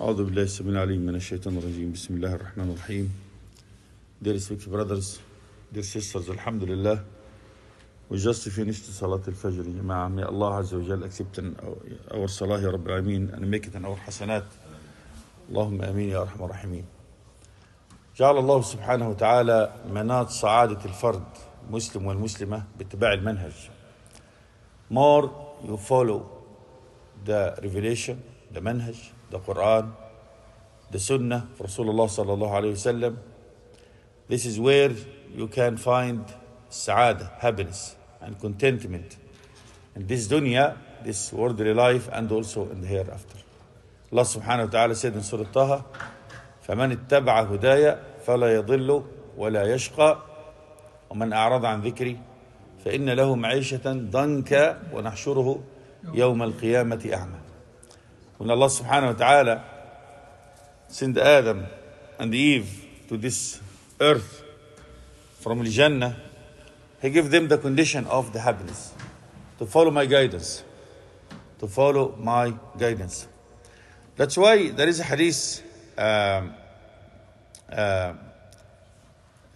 أعوذ بالله السميع العليم من الشيطان الرجيم بسم الله الرحمن الرحيم Dear Sweet Brothers, dear Sisters, لله We just finished صلاة الفجر يا جماعة May Allah عز وجل accept our صلاة يا رب العالمين and make it in our حسنات اللهم أمين يا أرحم الراحمين جعل الله سبحانه وتعالى مناط سعادة الفرد مسلم والمسلمة باتباع المنهج More you follow the revelation ده منهج ده Quran the Sunnah رسول Rasulullah صلى الله عليه وسلم this is where you can find سعادة happiness and contentment in this dunya this worldly life and also in the hereafter الله سبحانه وتعالى said in Surah Taha فمن اتبع هدايا فلا يضل ولا يشقى ومن أعرض عن ذكري فإن له معيشة ضنكا ونحشره يوم القيامة أعمى When Allah subhanahu wa ta'ala sent Adam and Eve to this earth from Jannah, He gave them the condition of the happiness to follow my guidance. To follow my guidance. That's why there is a hadith um, uh,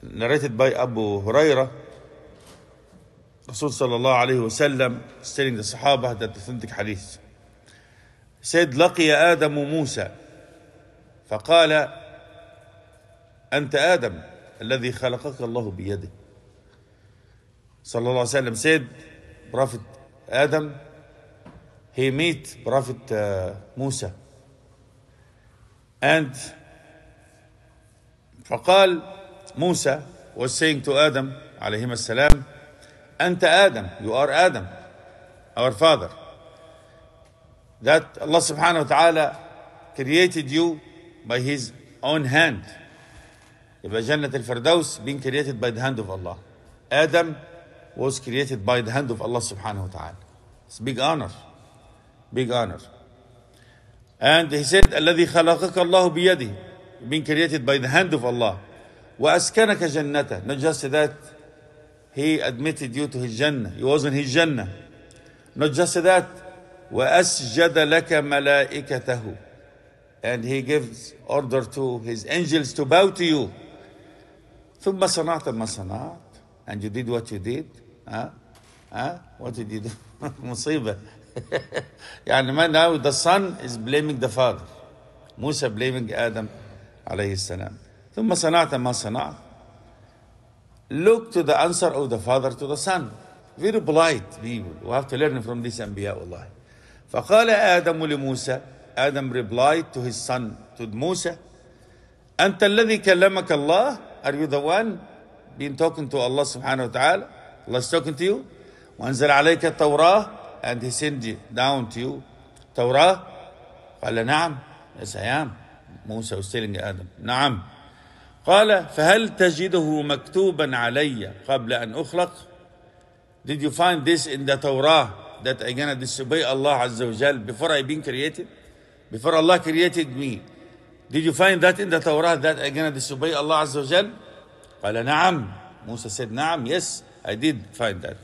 narrated by Abu Hurairah. Rasul sallallahu alayhi wa sallam telling the Sahaba that authentic hadith. سيد لقي آدم موسى فقال أنت آدم الذي خلقك الله بيده صلى الله عليه وسلم سيد برافت آدم he ميت Prophet آه، موسى Musa. And فقال موسى was saying to Adam عليهما السلام أنت آدم you are Adam our father that Allah subhanahu wa ta'ala created you by His own hand. يبقى جنة الفردوس being created by the hand of Allah. Adam was created by the hand of Allah subhanahu wa ta'ala. It's big honor. Big honor. And he said, الذي خلقك الله بيده being created by the hand of Allah. وأسكنك جنته Not just that, he admitted you to his Jannah. He was in his Jannah. Not just that, وأسجد لك ملائكته and he gives order to his angels to bow to you ثم صنعت ما صنعت and you did what you did ها ها what did you do مصيبة يعني ما now the son is blaming the father موسى blaming آدم عليه السلام ثم صنعت ما صنعت look to the answer of the father to the son very polite people we have to learn from this أنبياء الله فقال آدم لموسى آدم replied to his son, to موسى أنت الذي كلمك الله Are you the one being talking to Allah سبحانه وتعالى Allah is talking to you. وأنزل عليك التوراة and he sent you down to you. التوراة قال نعم yes I am. موسى was telling آدم نعم. قال فهل تجده مكتوبا علي قبل أن أخلق? Did you find this in the Torah that I'm gonna disobey Allah Azza wa Jal before I been created? Before Allah created me. Did you find that in the Torah that I'm gonna disobey Allah Azza wa Jal? قال نعم. Musa said نعم. Yes, I did find that.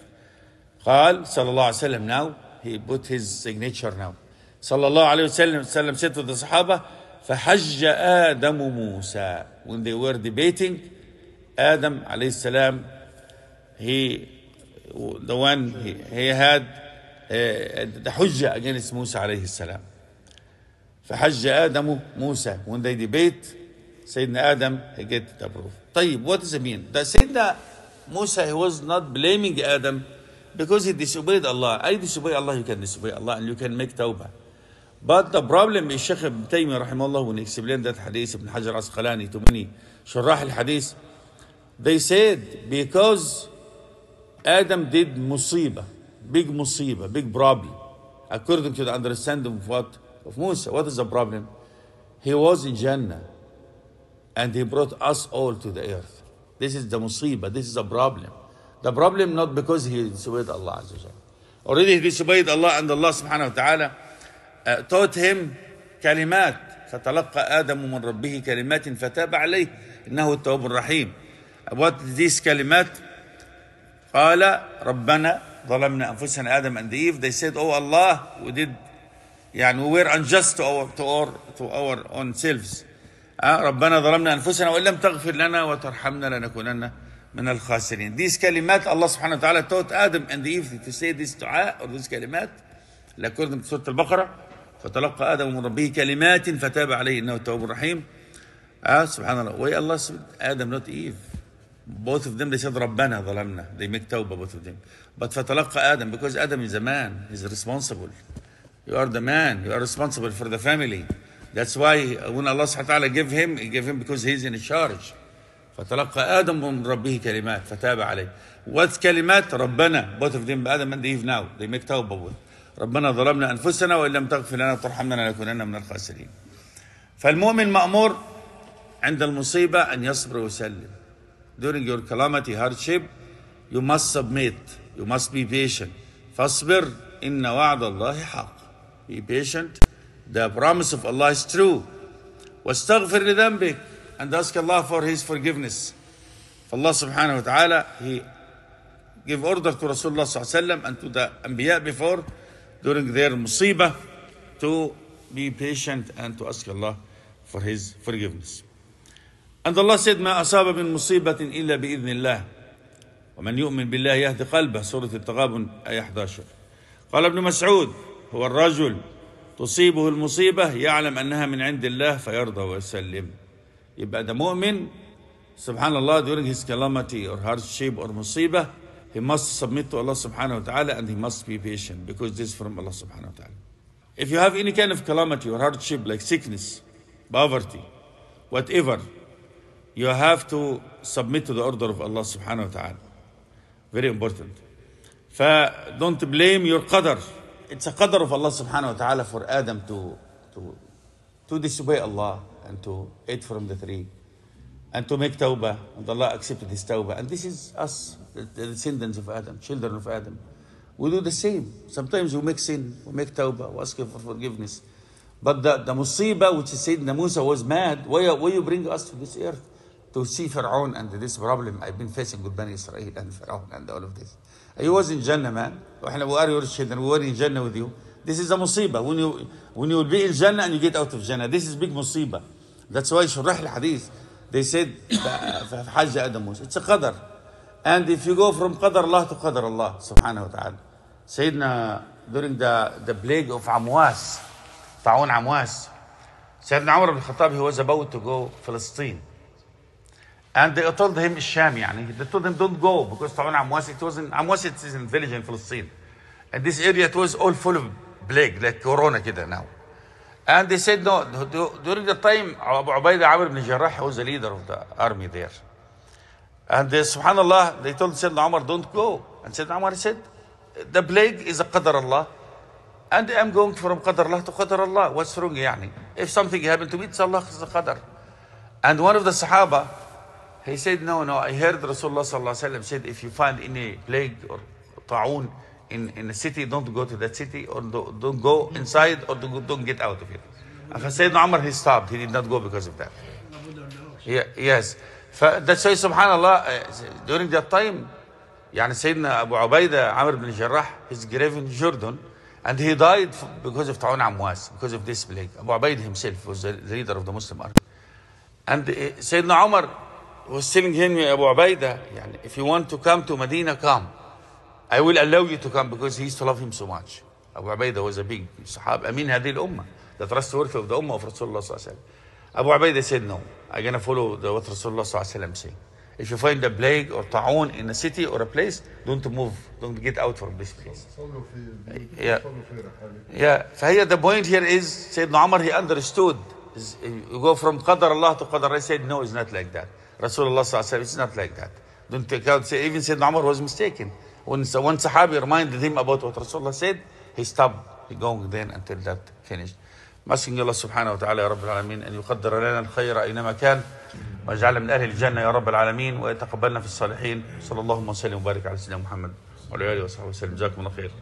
قال صلى الله عليه وسلم now he put his signature now. صلى الله عليه وسلم, وسلم said to the Sahaba فحج آدم موسى. When they were debating آدم عليه السلام he the one he, he had ده حجة against موسى عليه السلام فحج آدم موسى when they debate سيدنا آدم he get approved طيب what does it mean that سيدنا موسى he was not blaming Adam because he disobeyed Allah I disobey Allah you can disobey Allah and you can make tawbah But the problem الشيخ ابن تيمية رحمه الله when he explained that hadith ابن حجر عسقلاني to many شراح الحديث they said because Adam did مصيبه big musibah, big problem. According to the understanding of what of Musa, what is the problem? He was in Jannah and he brought us all to the earth. This is the musibah, this is a problem. The problem not because he disobeyed Allah. Already he disobeyed Allah and Allah subhanahu wa ta'ala uh, taught him كلمات فتلقى آدم من ربه كلمات فتاب عليه إنه التواب الرحيم. What these كلمات قال ربنا ظلمنا أنفسنا ادم and Eve, they said, Oh Allah, we did, يعني we were unjust to our, to our, to our own selves. آه ربنا ظلمنا أنفسنا وإن لم تغفر لنا وترحمنا لنكونن من الخاسرين. These كلمات الله سبحانه وتعالى taught ادم and Eve to say this دعاء or these كلمات لكن في سورة البقرة فتلقى آدم من ربه كلمات فتاب عليه إنه التواب الرحيم. آه سبحان الله. Why Allah آدم not Eve? Both of them, they said, ربنا ظلمنا. They make توبة both of them. But فتلقى آدم because آدم is a man, he's responsible. You are the man, you are responsible for the family. That's why when Allah سبحانه وتعالى give him, he give him because he's in charge. فتلقى آدم من ربه كلمات فتاب عليه. What كلمات؟ ربنا. Both of them آدم and Eve now. They make توبة both ربنا ظلمنا أنفسنا وإن لم تغفر لنا وترحمنا لنكونن من الخاسرين. فالمؤمن مأمور عند المصيبة أن يصبر ويسلم. during your calamity, hardship, you must submit. You must be patient. Fasbir inna wa'adallahi haq. Be patient. The promise of Allah is true. واستغفر لذنبك and ask Allah for His forgiveness. Allah subhanahu wa ta'ala, He give order to Rasulullah sallallahu Alaihi and to the Anbiya before, during their musibah, to be patient and to ask Allah for His forgiveness. And Allah said, ما أصاب من مصيبة إلا بإذن الله ومن يؤمن بالله يهدي قلبه سورة التغابن أي 11 قال ابن مسعود هو الرجل تصيبه المصيبة يعلم أنها من عند الله فيرضى ويسلم يبقى ده مؤمن سبحان الله during his calamity or hardship or مصيبة he must submit to Allah subhanahu wa ta'ala and he must be patient because this is from Allah subhanahu wa ta'ala if you have any kind of calamity or hardship like sickness poverty whatever you have to submit to the order of Allah subhanahu wa ta'ala. Very important. Don't blame your qadr. It's a qadr of Allah subhanahu wa ta'ala for Adam to, to, to disobey Allah and to eat from the tree and to make tawbah. And Allah accepted his tawbah. And this is us, the descendants of Adam, children of Adam. We do the same. Sometimes we make sin, we make tawbah, we ask for forgiveness. But the, the musibah which is Sayyidina Musa was mad, why, why you bring us to this earth? to see Pharaoh and this problem I've been facing with Bani Israel and Pharaoh and all of this. I was in Jannah, man. we are your children. We were in Jannah with you. This is a musibah. When you when you will be in Jannah and you get out of Jannah, this is big musibah. That's why al Hadith, they said it's a qadr. And if you go from qadr Allah to qadr Allah سبحانه وتعالى. سيدنا during the the plague of Amwas, طاعون Amwas, Sayyidina Umar بن khattab he was about to go to Palestine. And they told him, Sham, yani. They told him, don't go, because Ta'un Amwas, it was in, Amwas, is in village in Palestine. And this area, it was all full of plague, like corona kida now. And they said, no, during the time, Abu Ubaidah Amr ibn Jarrah was the leader of the army there. And they, subhanAllah, they told Sayyidina Umar, don't go. And Sayyidina Umar said, the plague is a qadar Allah. And I'm going from qadar Allah to qadar Allah. What's wrong, yani? If something happened to me, it's Allah's qadar. And one of the Sahaba, he said, no, no, I heard Rasulullah said, if you find any plague or ta'un in, in a city, don't go to that city or do, don't go inside or do, don't get out of it. And Sayyidina Umar, he stopped. He did not go because of that. Yeah, yes. That's why, subhanAllah, uh, during that time, يعني سيدنا أبو عبيدة عمرو بن الجراح his grave in Jordan and he died because of Ta'un Amwas because of this plague Abu Ubaid himself was the leader of the Muslim army and uh, Sayyidina Umar was telling him, Abu Ubaidah, if you want to come to Medina, come. I will allow you to come because he used to love him so much. Abu Ubaidah was a big sahab, Amin Hadi Ummah, the trustworthy of the Ummah of Rasulullah. Abu Ubaidah said, No, I'm going to follow the, what Rasulullah saying. If you find a plague or ta'un in a city or a place, don't move, don't get out from this place. yeah. Yeah. So here the point here is Sayyidina Umar, he understood. you go from Qadar Allah to Qadar, I said, no, it's not like that. رسول الله صلى الله عليه وسلم it's not like that. Don't you say even سيدنا عمر was mistaken. When one Sahabi reminded him about what رسول الله said, he stopped he going then until that finished. ما سنجل الله سبحانه وتعالى يا رب العالمين أن يقدر لنا الخير أينما كان واجعلنا من أهل الجنة يا رب العالمين ويتقبلنا في الصالحين صلى الله وسلم وبارك على سيدنا محمد وعلى آله وصحبه وسلم جزاكم الله خير